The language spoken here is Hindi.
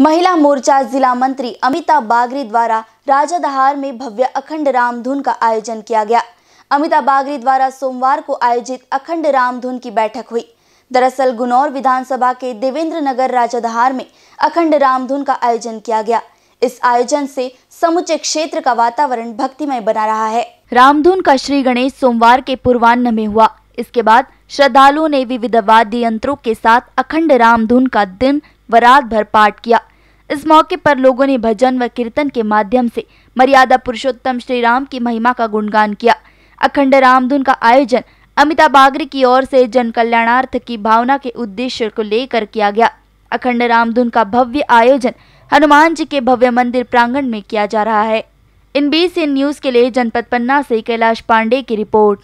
महिला मोर्चा जिला मंत्री अमिता बागरी द्वारा राजादहार में भव्य अखंड रामधुन का आयोजन किया गया अमिता बागरी द्वारा सोमवार को आयोजित अखंड रामधुन की बैठक हुई दरअसल गुनौर विधानसभा के देवेंद्र नगर राजाधार में अखंड रामधुन का आयोजन किया गया इस आयोजन से समुचे क्षेत्र का वातावरण भक्तिमय बना रहा है रामधुन का श्री गणेश सोमवार के पूर्वान्न में हुआ इसके बाद श्रद्धालुओं ने विविध वाद्य यंत्रों के साथ अखंड रामधुन का दिन व रात भर पाठ किया इस मौके पर लोगों ने भजन व कीर्तन के माध्यम से मर्यादा पुरुषोत्तम श्री राम की महिमा का गुणगान किया अखंड रामधुन का आयोजन अमिताभ बागरी की ओर से जन कल्याणार्थ की भावना के उद्देश्य को लेकर किया गया अखंड रामधुन का भव्य आयोजन हनुमान जी के भव्य मंदिर प्रांगण में किया जा रहा है इन बीस न्यूज के लिए जनपद पन्ना से कैलाश पांडे की रिपोर्ट